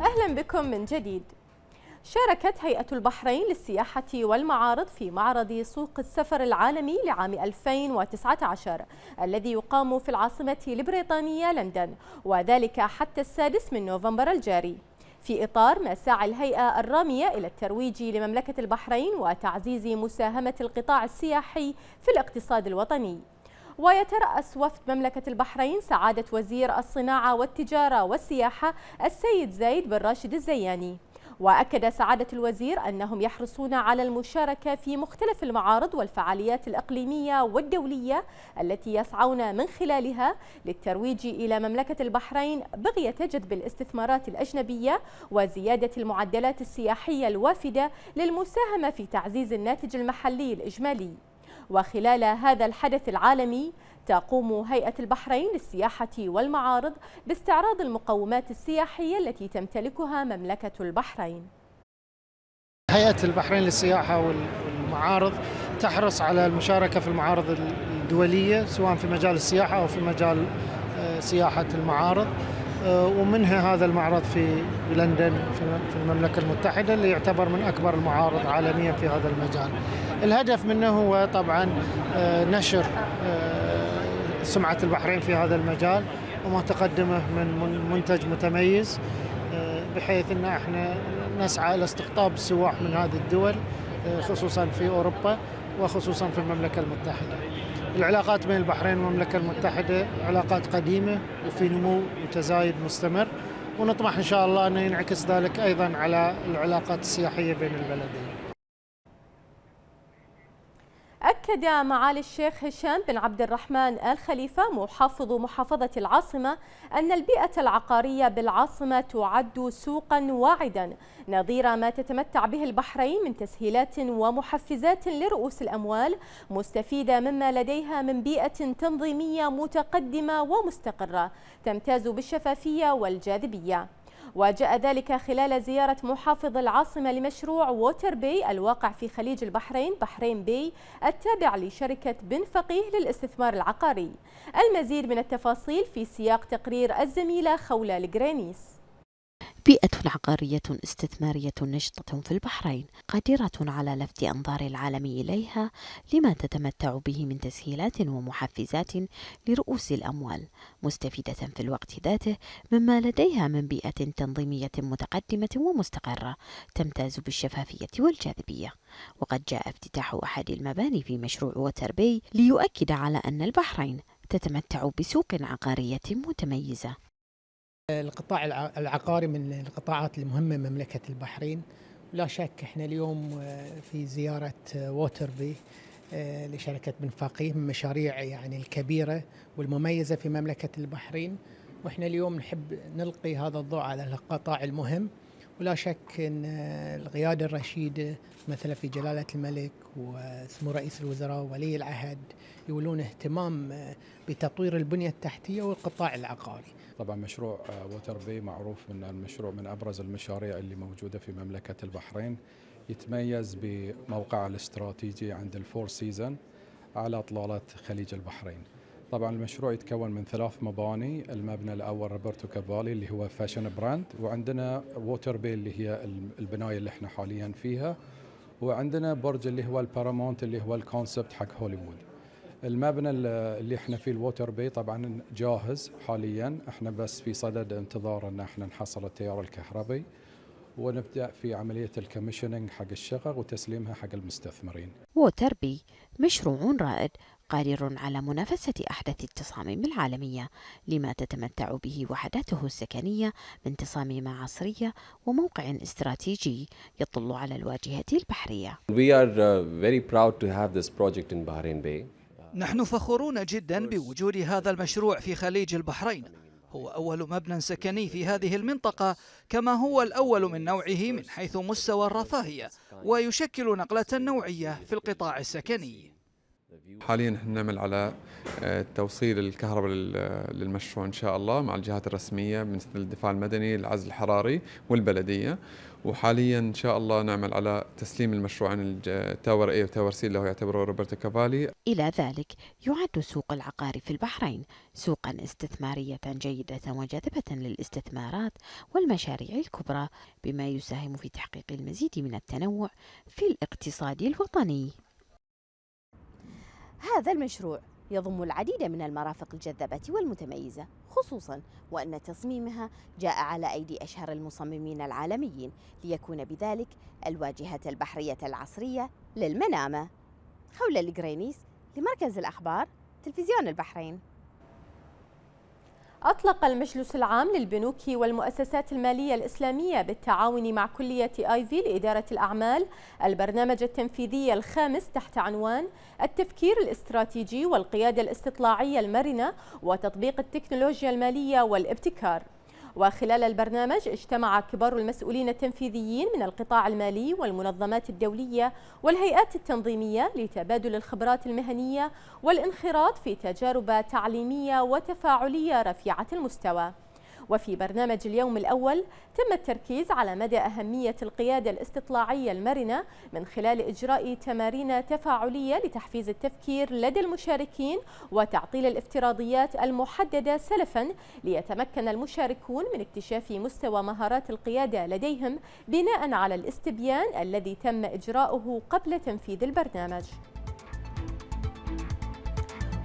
أهلا بكم من جديد شاركت هيئة البحرين للسياحة والمعارض في معرض سوق السفر العالمي لعام 2019 الذي يقام في العاصمة البريطانية لندن وذلك حتى السادس من نوفمبر الجاري في إطار ما سعى الهيئة الرامية إلى الترويج لمملكة البحرين وتعزيز مساهمة القطاع السياحي في الاقتصاد الوطني ويترأس وفد مملكة البحرين سعادة وزير الصناعة والتجارة والسياحة السيد زايد بن راشد الزياني وأكد سعادة الوزير أنهم يحرصون على المشاركة في مختلف المعارض والفعاليات الإقليمية والدولية التي يسعون من خلالها للترويج إلى مملكة البحرين بغية جذب الاستثمارات الأجنبية وزيادة المعدلات السياحية الوافدة للمساهمة في تعزيز الناتج المحلي الإجمالي وخلال هذا الحدث العالمي تقوم هيئة البحرين للسياحة والمعارض باستعراض المقومات السياحية التي تمتلكها مملكة البحرين هيئة البحرين للسياحة والمعارض تحرص على المشاركة في المعارض الدولية سواء في مجال السياحة أو في مجال آه، سياحة المعارض آه، ومنها هذا المعرض في لندن في المملكة المتحدة اللي يعتبر من أكبر المعارض عالميا في هذا المجال الهدف منه هو طبعا آه، نشر آه، سمعة البحرين في هذا المجال وما تقدمه من منتج متميز بحيث ان احنا نسعى الى استقطاب السواح من هذه الدول خصوصا في اوروبا وخصوصا في المملكه المتحده. العلاقات بين البحرين والمملكة المتحدة علاقات قديمة وفي نمو متزايد مستمر ونطمح إن شاء الله أن ينعكس ذلك أيضا على العلاقات السياحية بين البلدين أكد معالي الشيخ هشام بن عبد الرحمن الخليفة محافظ محافظة العاصمة أن البيئة العقارية بالعاصمة تعد سوقا واعدا نظير ما تتمتع به البحرين من تسهيلات ومحفزات لرؤوس الأموال مستفيدة مما لديها من بيئة تنظيمية متقدمة ومستقرة تمتاز بالشفافية والجاذبية وجاء ذلك خلال زيارة محافظ العاصمة لمشروع ووتر بي الواقع في خليج البحرين بحرين بي التابع لشركة بن فقيه للاستثمار العقاري المزيد من التفاصيل في سياق تقرير الزميلة خولة الجرينيس عقارية استثمارية نشطة في البحرين قادرة على لفت أنظار العالم إليها لما تتمتع به من تسهيلات ومحفزات لرؤوس الأموال مستفيدة في الوقت ذاته مما لديها من بيئة تنظيمية متقدمة ومستقرة تمتاز بالشفافية والجاذبية وقد جاء افتتاح أحد المباني في مشروع وتربي ليؤكد على أن البحرين تتمتع بسوق عقارية متميزة القطاع العقاري من القطاعات المهمة مملكة البحرين لا شك احنا اليوم آه، في زيارة ووتربي آه، آه، لشركة بن فاقيه من المشاريع يعني الكبيرة والمميزة في مملكة البحرين واحنا اليوم نحب نلقي هذا الضوء على القطاع المهم ولا شك ان آه، القياده الرشيده مثلا في جلاله الملك وسمو رئيس الوزراء وولي العهد يولون اهتمام آه، بتطوير البنيه التحتيه والقطاع العقاري. طبعا مشروع ووتر آه، بي معروف من المشروع من ابرز المشاريع اللي موجوده في مملكه البحرين يتميز بموقعه الاستراتيجي عند الفور سيزن على اطلاله خليج البحرين. طبعا المشروع يتكون من ثلاث مباني المبنى الاول روبرتو كافالي اللي هو فاشن براند وعندنا ووتر بي اللي هي البنايه اللي احنا حاليا فيها وعندنا برج اللي هو البارامونت اللي هو الكونسبت حق هوليوود المبنى اللي احنا فيه الووتر بي طبعا جاهز حاليا احنا بس في صدد انتظار ان احنا نحصل التيار الكهربي ونبدا في عمليه الكميشننج حق الشقق وتسليمها حق المستثمرين. ووتر بي مشروع رائد قادر على منافسة أحدث التصاميم العالمية لما تتمتع به وحداته السكنية من تصاميم عصرية وموقع استراتيجي يطل على الواجهة البحرية. Uh, نحن فخورون جدا بوجود هذا المشروع في خليج البحرين هو أول مبنى سكني في هذه المنطقة كما هو الأول من نوعه من حيث مستوى الرفاهية ويشكل نقلة نوعية في القطاع السكني حاليا نحن نعمل على آه، توصيل الكهرباء آه، للمشروع ان شاء الله مع الجهات الرسميه من الدفاع المدني العزل الحراري والبلديه وحاليا ان شاء الله نعمل على تسليم المشروعين التاور اي وتاور سي اللي هو يعتبره روبرتو كافالي الى ذلك يعد سوق العقار في البحرين سوقا استثماريه جيده وجاذبه للاستثمارات والمشاريع الكبرى بما يساهم في تحقيق المزيد من التنوع في الاقتصاد الوطني هذا المشروع يضم العديد من المرافق الجذابة والمتميزة خصوصا وأن تصميمها جاء على أيدي أشهر المصممين العالميين ليكون بذلك الواجهة البحرية العصرية للمنامة حول الجرينيس لمركز الأخبار تلفزيون البحرين أطلق المجلس العام للبنوك والمؤسسات المالية الإسلامية بالتعاون مع كلية آيفي لإدارة الأعمال البرنامج التنفيذي الخامس تحت عنوان التفكير الاستراتيجي والقيادة الاستطلاعية المرنة وتطبيق التكنولوجيا المالية والابتكار وخلال البرنامج اجتمع كبار المسؤولين التنفيذيين من القطاع المالي والمنظمات الدولية والهيئات التنظيمية لتبادل الخبرات المهنية والانخراط في تجارب تعليمية وتفاعلية رفيعة المستوى وفي برنامج اليوم الأول تم التركيز على مدى أهمية القيادة الاستطلاعية المرنة من خلال إجراء تمارين تفاعلية لتحفيز التفكير لدى المشاركين وتعطيل الافتراضيات المحددة سلفا ليتمكن المشاركون من اكتشاف مستوى مهارات القيادة لديهم بناء على الاستبيان الذي تم إجراؤه قبل تنفيذ البرنامج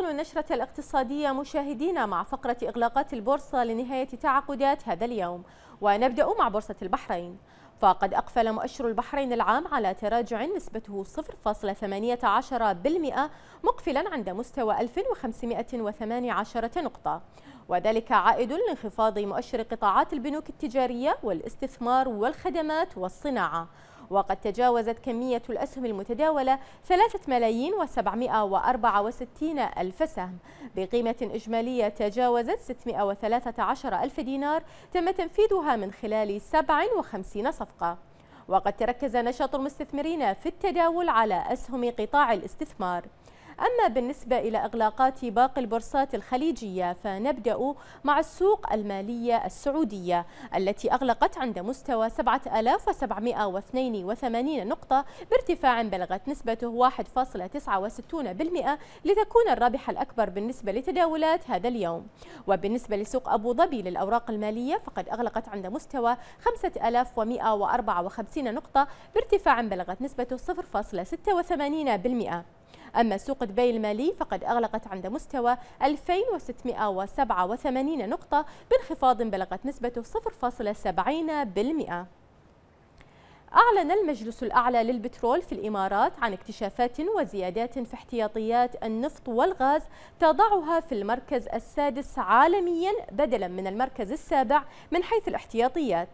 نواصل النشرة الاقتصادية مشاهدينا مع فقرة إغلاقات البورصة لنهاية تعاقدات هذا اليوم ونبدأ مع بورصة البحرين فقد أقفل مؤشر البحرين العام على تراجع نسبته 0.18% مقفلا عند مستوى 1518 نقطة وذلك عائد لانخفاض مؤشر قطاعات البنوك التجارية والاستثمار والخدمات والصناعة وقد تجاوزت كمية الأسهم المتداولة 3 ملايين و764 ألف سهم بقيمة إجمالية تجاوزت 613 ألف دينار تم تنفيذها من خلال 57 صفقة وقد تركز نشاط المستثمرين في التداول على أسهم قطاع الاستثمار أما بالنسبة إلى إغلاقات باقي البورصات الخليجية فنبدأ مع السوق المالية السعودية التي أغلقت عند مستوى 7782 نقطة بارتفاع بلغت نسبته 1.69% لتكون الرابح الأكبر بالنسبة لتداولات هذا اليوم وبالنسبة لسوق أبو ظبي للأوراق المالية فقد أغلقت عند مستوى 5154 نقطة بارتفاع بلغت نسبته 0.86% أما سوق دبي المالي فقد أغلقت عند مستوى 2687 نقطة بانخفاض بلغت نسبته 0.70%. أعلن المجلس الأعلى للبترول في الإمارات عن اكتشافات وزيادات في احتياطيات النفط والغاز تضعها في المركز السادس عالميا بدلا من المركز السابع من حيث الاحتياطيات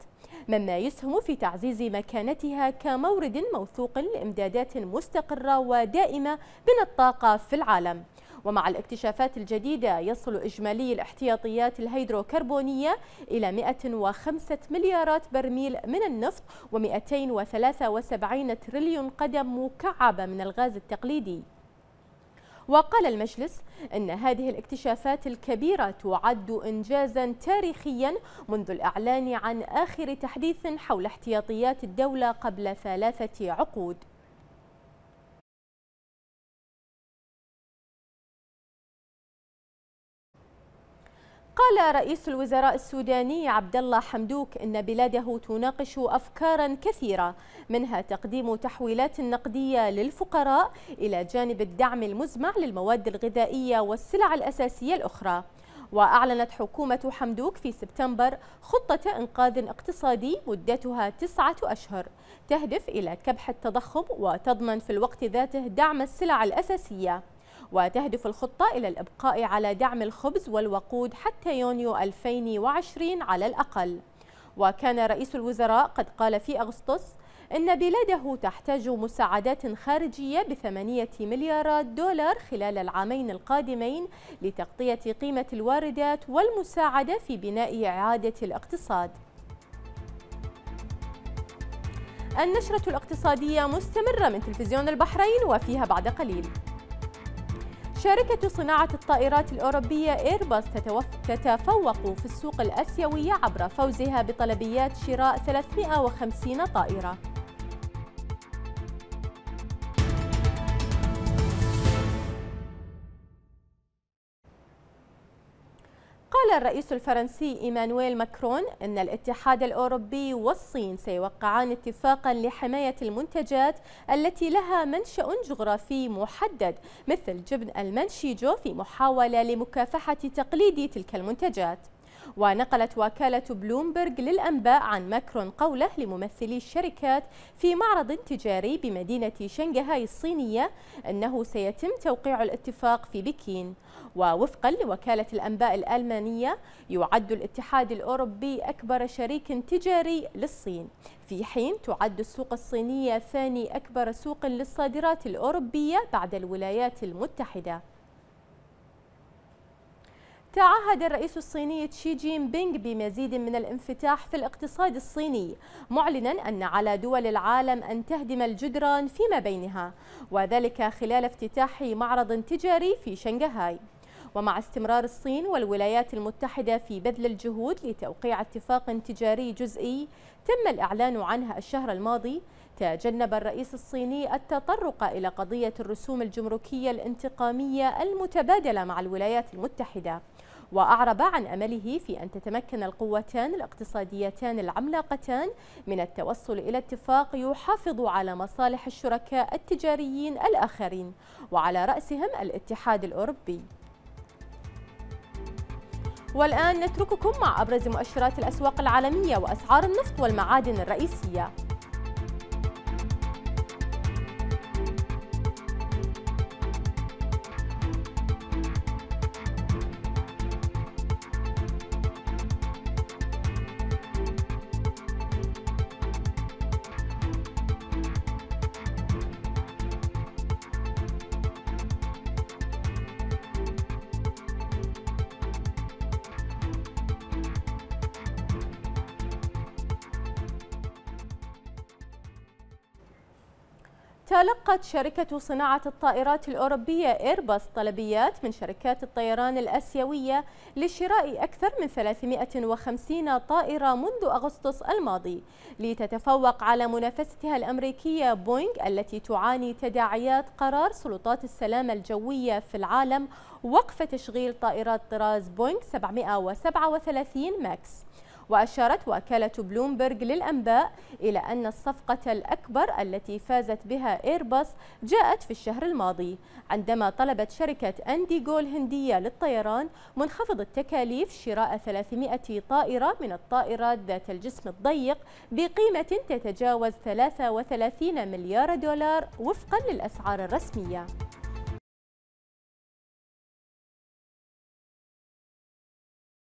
مما يسهم في تعزيز مكانتها كمورد موثوق لإمدادات مستقرة ودائمة من الطاقة في العالم ومع الاكتشافات الجديدة يصل إجمالي الاحتياطيات الهيدروكربونية إلى 105 مليارات برميل من النفط و273 تريليون قدم مكعبة من الغاز التقليدي وقال المجلس أن هذه الاكتشافات الكبيرة تعد إنجازا تاريخيا منذ الإعلان عن آخر تحديث حول احتياطيات الدولة قبل ثلاثة عقود قال رئيس الوزراء السوداني عبد الله حمدوك ان بلاده تناقش افكارا كثيره منها تقديم تحويلات نقديه للفقراء الى جانب الدعم المزمع للمواد الغذائيه والسلع الاساسيه الاخرى وأعلنت حكومة حمدوك في سبتمبر خطة إنقاذ اقتصادي مدتها تسعة أشهر تهدف إلى كبح التضخم وتضمن في الوقت ذاته دعم السلع الأساسية وتهدف الخطة إلى الإبقاء على دعم الخبز والوقود حتى يونيو 2020 على الأقل وكان رئيس الوزراء قد قال في أغسطس إن بلاده تحتاج مساعدات خارجية بثمانية مليارات دولار خلال العامين القادمين لتغطية قيمة الواردات والمساعدة في بناء إعادة الاقتصاد النشرة الاقتصادية مستمرة من تلفزيون البحرين وفيها بعد قليل شركة صناعة الطائرات الأوروبية إيرباص تتفوق في السوق الأسيوي عبر فوزها بطلبيات شراء 350 طائرة الرئيس الفرنسي إيمانويل ماكرون أن الاتحاد الأوروبي والصين سيوقعان اتفاقا لحماية المنتجات التي لها منشأ جغرافي محدد مثل جبن المنشيجو في محاولة لمكافحة تقليد تلك المنتجات ونقلت وكالة بلومبرج للأنباء عن ماكرون قوله لممثلي الشركات في معرض تجاري بمدينة شنغهاي الصينية أنه سيتم توقيع الاتفاق في بكين ووفقا لوكالة الأنباء الألمانية يعد الاتحاد الأوروبي أكبر شريك تجاري للصين في حين تعد السوق الصينية ثاني أكبر سوق للصادرات الأوروبية بعد الولايات المتحدة تعهد الرئيس الصيني تشي جين بينغ بمزيد من الانفتاح في الاقتصاد الصيني معلنا أن على دول العالم أن تهدم الجدران فيما بينها وذلك خلال افتتاح معرض تجاري في شنغهاي ومع استمرار الصين والولايات المتحدة في بذل الجهود لتوقيع اتفاق تجاري جزئي تم الإعلان عنه الشهر الماضي تجنب الرئيس الصيني التطرق إلى قضية الرسوم الجمركية الانتقامية المتبادلة مع الولايات المتحدة وأعرب عن أمله في أن تتمكن القوتان الاقتصاديتان العملاقتان من التوصل إلى اتفاق يحافظ على مصالح الشركاء التجاريين الآخرين وعلى رأسهم الاتحاد الأوروبي والآن نترككم مع أبرز مؤشرات الأسواق العالمية وأسعار النفط والمعادن الرئيسية تلقت شركة صناعة الطائرات الأوروبية إيرباص طلبيات من شركات الطيران الأسيوية لشراء أكثر من 350 طائرة منذ أغسطس الماضي لتتفوق على منافستها الأمريكية بوينغ التي تعاني تداعيات قرار سلطات السلامة الجوية في العالم وقف تشغيل طائرات طراز بوينغ 737 ماكس وأشارت وكالة بلومبرج للأنباء إلى أن الصفقة الأكبر التي فازت بها إيرباص جاءت في الشهر الماضي عندما طلبت شركة أنديجو الهندية للطيران منخفض التكاليف شراء 300 طائرة من الطائرات ذات الجسم الضيق بقيمة تتجاوز 33 مليار دولار وفقا للأسعار الرسمية